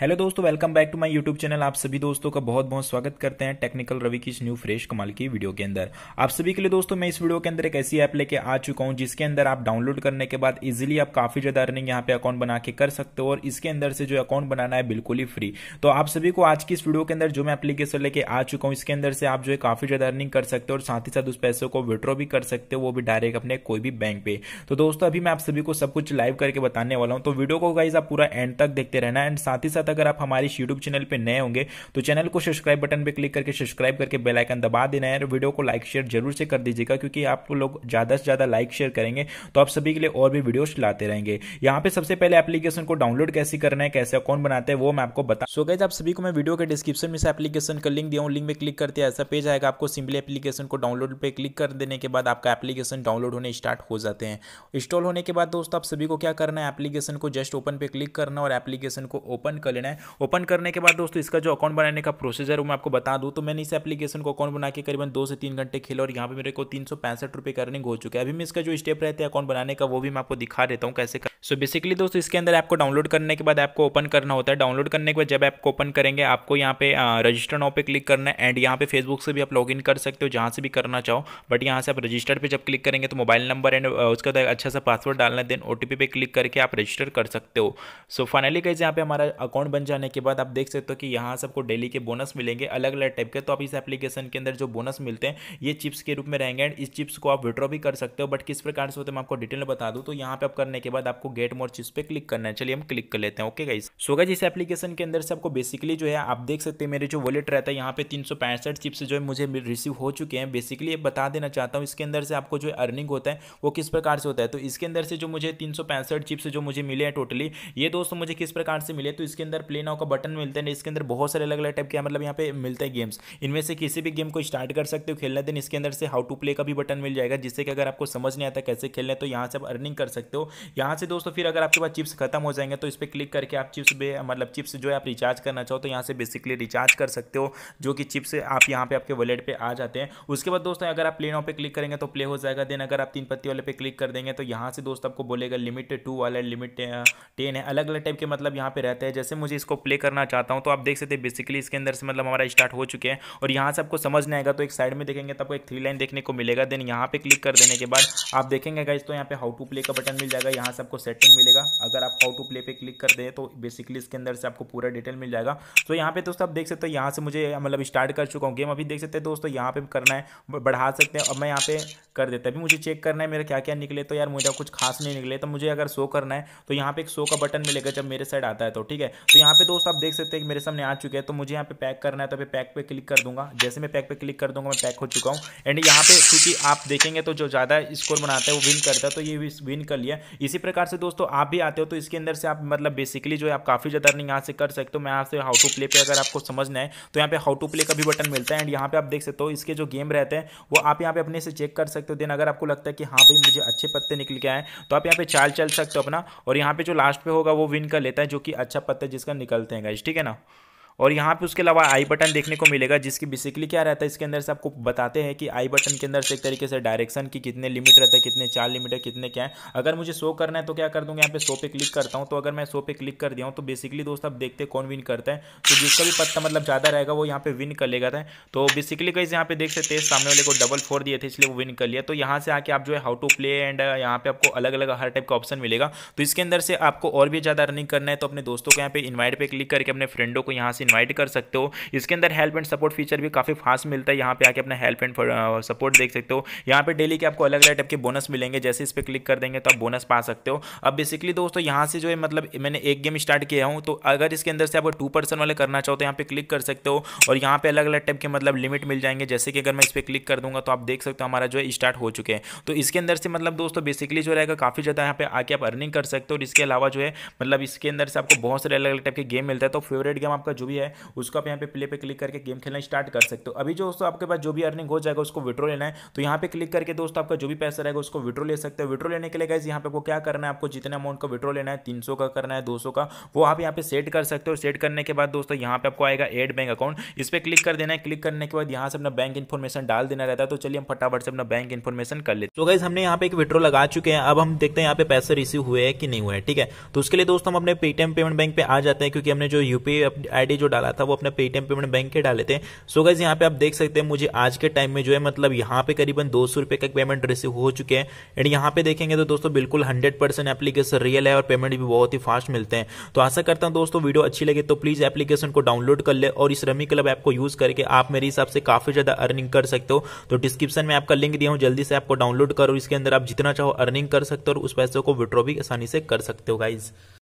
hello दोस्तों welcome back to my YouTube channel आप सभी दोस्तों का बहुत बहुत स्वागत करते हैं टेक्निकल रवि की इस न्यू फ्रेश कमाल की वीडियो के अंदर आप सभी के लिए दोस्तों मैं इस वीडियो के अंदर एक ऐसी ऐप लेके आ चुका हूं जिसके अंदर आप डाउनलोड करने के बाद इजीली आप काफी ज्यादा अर्निंग यहाँ पे अकाउंट बना के कर सकते हो और इसके अंदर से जो अकाउंट बनाना है बिल्कुल ही फ्री तो आप सभी को आज की इस वीडियो के अंदर जो मैं एप्लीकेशन लेके आ चुका हूँ इसके अंदर से आप जो है काफी ज्यादा अर्निंग कर सकते हो और साथ ही साथ उस पैसे को विड्रॉ भी कर सकते हो वो भी डायरेक्ट अपने कोई भी बैंक पे तो दोस्तों अभी मैं आप सभी को सब कुछ लाइव करके बताने वाला हूँ तो वीडियो को गाइज आप पूरा एंड तक देखते रहना एंड साथ ही साथ साथ अगर आप हमारे यूट्यूब चैनल पर नए होंगे तो चैनल को सब्सक्राइब बटन पर क्लिक करके सब्सक्राइब करके बेलाइकन दबा देना है और वीडियो को लाइक शेयर जरूर से कर दीजिएगा क्योंकि आप लोग ज़्यादा से ज़्यादा लाइक शेयर करेंगे तो आप सभी के लिए और भी वीडियोस लाते रहेंगे यहाँ पे सबसे पहले एप्लीकेशन को डाउनलोड कैसे करना है कैसे अकाउंट बनाते हैं वो मैं आपको बता सो so आप सभी को मैं वीडियो के डिस्क्रिप्शन में से एप्लीकेशन का लिंक दिया हूँ लिंक में क्लिक करते हैं ऐसा पेज आएगा आपको सिंपली एप्लीकेशन को डाउनलोड पर क्लिक कर देने के बाद आपका एप्लीकेशन डाउनलोड होने स्टार्ट हो जाते हैं इंस्टॉल होने के बाद दोस्तों आप सभी को क्या करना है एप्लीकेशन को जस्ट ओपन पे क्लिक करना और एप्लीकेशन को ओपन कर लेना है ओपन करने के बाद दोस्तों इसका जो अकाउंट बनाने का प्रोसीजर है मैं आपको बता दूँ तो मैंने इस एप्लीकेशन को अकाउंट बना के करीबन दो से तीन घंटे खेला और यहाँ पर मेरे को तीन सौ पैंसठ रुपये का अर्निंग हो चुके हैं अभी मैं इसका जो स्टेप रहते हैं अकाउंट बनाने का वो भी मैं आपको दिखा देता हूँ कैसे सो बेसिकली दोस्तों इसके अंदर आपको डाउनलोड करने के बाद आपको ओपन करना होता है डाउनलोड करने के बाद जब आपको ओपन करेंगे आपको यहाँ पे रजिस्टर नाउ पे क्लिक करना है एंड यहाँ पे फेसबुक से भी आप लॉगिन कर सकते हो जहाँ से भी करना चाहो बट यहाँ से आप रजिस्टर पे जब क्लिक करेंगे तो मोबाइल नंबर एंड उसका अच्छा सा पासवर्ड डालना देन ओ पे क्लिक करके आप रजिस्टर कर सकते हो सो फाइनली कैसे यहाँ पे हमारा अकाउंट अकाउंट बन जाने के बाद आप देख सकते हो कि यहाँ से आपको डेली के बोनस मिलेंगे अलग अलग टाइप के तो आप इस एप्लीकेशन के अंदर जो बोनस मिलते हैं ये चिप्स के रूप में रहेंगे एंड इस चिप्स को आप विड्रॉ भी कर सकते हो बट किस प्रकार से होते हैं आपको डिटेल बता दूँ तो यहाँ पे आप करने के बाद आपको गेट मोर चिप्स पे क्लिक करना है चलिए हम क्लिक कर लेते हैं ओके गाइस सो गाइस इस एप्लीकेशन के अंदर से आपको बेसिकली जो है आप देख सकते हैं मेरे जो वॉलेट रहता है यहाँ पे तीन चिप्स जो है मुझे रिसीव हो चुके हैं बेसिकली बता देना चाहता हूँ इसके अंदर से आपको जो अर्निंग होता है वो किस प्रकार से होता है तो इसके अंदर से जो मुझे तीन चिप्स जो मुझे मिले हैं टोटली ये दोस्तों मुझे किस प्रकार से मिले तो इसके अंदर अंदर प्ले नाउ का बटन मिलता है इसके अंदर बहुत सारे अलग अलग टाइप के मतलब यहाँ पे मिलते हैं गेम्स इनमें से किसी भी गेम को स्टार्ट कर सकते हो खेलना देन इसके अंदर से हाउ टू प्ले का भी बटन मिल जाएगा जिससे कि अगर आपको समझ नहीं आता कैसे खेलना है तो यहाँ से आप अर्निंग कर सकते हो यहाँ से दोस्तों फिर अगर आपके पास चिप्स खत्म हो जाएंगे तो इस पर क्लिक करके आप चिप्स मतलब चिप्स जो है आप रिचार्ज करना चाहो तो यहाँ से बेसिकली रिचार्ज कर सकते हो जो कि चिप्स आप यहाँ पर आपके वॉलेट पर आ जाते हैं उसके बाद दोस्तों अगर आप प्ले नाउ पर क्लिक करेंगे तो प्ले हो जाएगा देन अगर आप तीन पत्ती वाले पे क्लिक कर देंगे तो यहाँ से दोस्तों आपको बोलेगा लिमिट टू वाला लिमिट टेन है अलग अलग टाइप के मतलब यहाँ पे रहते हैं जैसे मुझे इसको प्ले करना चाहता हूँ तो आप देख सकते हैं बेसिकली इसके अंदर से मतलब हमारा स्टार्ट हो चुके हैं और यहाँ से आपको समझ नहीं आएगा तो एक साइड में देखेंगे तो आपको एक थ्री लाइन देखने को मिलेगा देन यहाँ पे क्लिक कर देने के बाद आप देखेंगे गाइज तो यहाँ पे हाउ टू प्ले का बटन मिल जाएगा यहाँ से आपको सेटिंग मिलेगा अगर आप हाउ टू प्ले पे क्लिक कर दें तो बेसिकली इसके अंदर से आपको पूरा डिटेल मिल जाएगा तो यहाँ पे दोस्तों आप देख सकते हो यहाँ से मुझे मतलब स्टार्ट कर चुका हूँ गेम अभी देख सकते हैं दोस्तों यहाँ पे करना है बढ़ा सकते हैं अब मैं यहाँ पे कर देता अभी मुझे चेक करना है मेरा क्या क्या निकले तो यार मुझे कुछ खास नहीं निकले तो मुझे अगर शो करना है तो यहाँ पे एक शो का बटन मिलेगा जब मेरे साइड आता है तो ठीक है तो यहाँ पे दोस्त आप देख सकते हैं कि मेरे सामने आ चुके हैं तो मुझे यहाँ पे पैक करना है तो मैं पैक पे क्लिक कर दूंगा जैसे मैं पैक पे क्लिक कर दूंगा मैं पैक हो चुका हूँ एंड यहाँ पे क्योंकि आप देखेंगे तो जो ज़्यादा स्कोर बनाता है वो विन करता है तो ये विन कर लिया इसी प्रकार से दोस्तों आप भी आते हो तो इसके अंदर से आप मतलब बेसिकली जो है आप काफ़ी ज़्यादा रनिंग यहाँ से कर सकते हो मैं यहाँ से हाउ टू प्ले पे अगर आपको समझना है तो यहाँ पे हाउ टू प्ले का भी बटन मिलता है एंड यहाँ पे आप देख सकते हो इसके जो गेम रहते हैं वो आप यहाँ पे अपने से चेक कर सकते हो देन अगर आपको लगता है कि हाँ भाई मुझे अच्छे पत्ते निकल के आए तो आप यहाँ पे चाल चल सकते हो अपना और यहाँ पे जो लास्ट पे होगा वो विन कर लेता है जो कि अच्छा पत्ता चार्जेस का निकलते हैं गाइज ठीक है ना और यहाँ पे उसके अलावा आई बटन देखने को मिलेगा जिसकी बेसिकली क्या रहता है इसके अंदर से आपको बताते हैं कि आई बटन के अंदर से एक तरीके से डायरेक्शन की कितने लिमिट रहता है कितने चार लिमिट है कितने क्या है अगर मुझे शो करना है तो क्या कर दूँगा यहाँ पे शो पे क्लिक करता हूँ तो अगर मैं शो पे क्लिक कर दिया हूँ तो बेसिकली दोस्त आप देखते कौन विन करता है तो जिसका भी पत्ता मतलब ज़्यादा रहेगा वो यहाँ पे विन कर लेगा था तो बेसिकली कहीं यहाँ पे देख सकते हैं सामने वाले को डबल फोर दिए थे इसलिए वो विन कर लिया तो यहाँ से आके आप जो है हाउ टू प्ले एंड यहाँ पे आपको अलग अलग हर टाइप का ऑप्शन मिलेगा तो इसके अंदर से आपको और भी ज़्यादा रनिंग करना है तो अपने दोस्तों को यहाँ पे इन्वाइट पर क्लिक करके अपने फ्रेंडों को यहाँ से इन्वाइट कर सकते हो इसके अंदर हेल्प एंड सपोर्ट फीचर भी काफ़ी फास्ट मिलता है यहाँ पे आके अपना हेल्प एंड सपोर्ट देख सकते हो यहाँ पे डेली के आपको अलग अलग टाइप के बोनस मिलेंगे जैसे इस पर क्लिक कर देंगे तो आप बोनस पा सकते हो अब बेसिकली दोस्तों यहाँ से जो है मतलब मैंने एक गेम स्टार्ट किया हूँ तो अगर इसके अंदर से आप टू पर्सन वाले करना चाहो तो यहाँ पे क्लिक कर सकते हो और यहाँ पे अलग अलग टाइप के मतलब लिमिट मिल जाएंगे जैसे कि अगर मैं इस पर क्लिक कर दूंगा तो आप देख सकते हो हमारा जो है स्टार्ट हो चुके हैं तो इसके अंदर से मतलब दोस्तों बेसिकली जो रहेगा काफ़ी ज़्यादा यहाँ पे आके आप अर्निंग कर सकते हो और इसके अलावा जो है मतलब इसके अंदर से आपको बहुत सारे अलग अलग टाइप के गेम मिलता है तो फेवरेट गेम आपका जो भी भी है उसको आप यहाँ पे प्ले पे क्लिक करके गेम खेलना स्टार्ट कर सकते हो अभी जो दोस्तों आपके पास जो भी अर्निंग हो जाएगा उसको विड्रो लेना है तो यहाँ पे क्लिक करके दोस्तों आपका जो भी पैसा रहेगा उसको विड्रो ले सकते हो विड्रो लेने के लिए गाइज यहाँ पे आपको क्या करना है आपको जितने अमाउंट का विड्रो लेना है तीन का करना है दो का वो आप यहाँ पे सेट कर सकते हो सेट करने के बाद दोस्तों यहाँ पे आपको आएगा एड बैंक अकाउंट इस पर क्लिक कर देना है क्लिक करने के बाद यहाँ से अपना बैंक इन्फॉर्मेशन डाल देना रहता है तो चलिए हम फटाफट से अपना बैंक इन्फॉर्मेशन कर लेते तो गाइज हमने यहाँ पे एक विड्रो लगा चुके हैं अब हम देखते हैं यहाँ पे पैसे रिसीव हुए हैं कि नहीं हुए ठीक है तो उसके लिए दोस्तों हम अपने पेटीएम पेमेंट बैंक पे आ जाते हैं क्योंकि हमने जो यूपीआई आईडी जो डाला था वो अपने पेटीएम पेमेंट बैंक के डाले थे सो गाइज यहाँ पे आप देख सकते हैं मुझे आज के टाइम में जो है मतलब यहाँ पे करीबन दो सौ रुपए का पेमेंट रिसीव हो चुके हैं एंड यहाँ पे देखेंगे तो दोस्तों बिल्कुल हंड्रेड परसेंट एप्लीकेशन रियल है और पेमेंट भी बहुत ही फास्ट मिलते हैं तो आशा करता हूँ दोस्तों वीडियो अच्छी लगे तो प्लीज़ एप्लीकेशन को डाउनलोड कर ले और इस रमी क्लब ऐप को यूज़ करके आप मेरे हिसाब से काफ़ी ज़्यादा अर्निंग कर सकते हो तो डिस्क्रिप्शन में आपका लिंक दिया हूँ जल्दी से आपको डाउनलोड करो इसके अंदर आप जितना चाहो अर्निंग कर सकते हो और उस पैसे को विड्रॉ भी आसानी से कर सकते हो गाइज़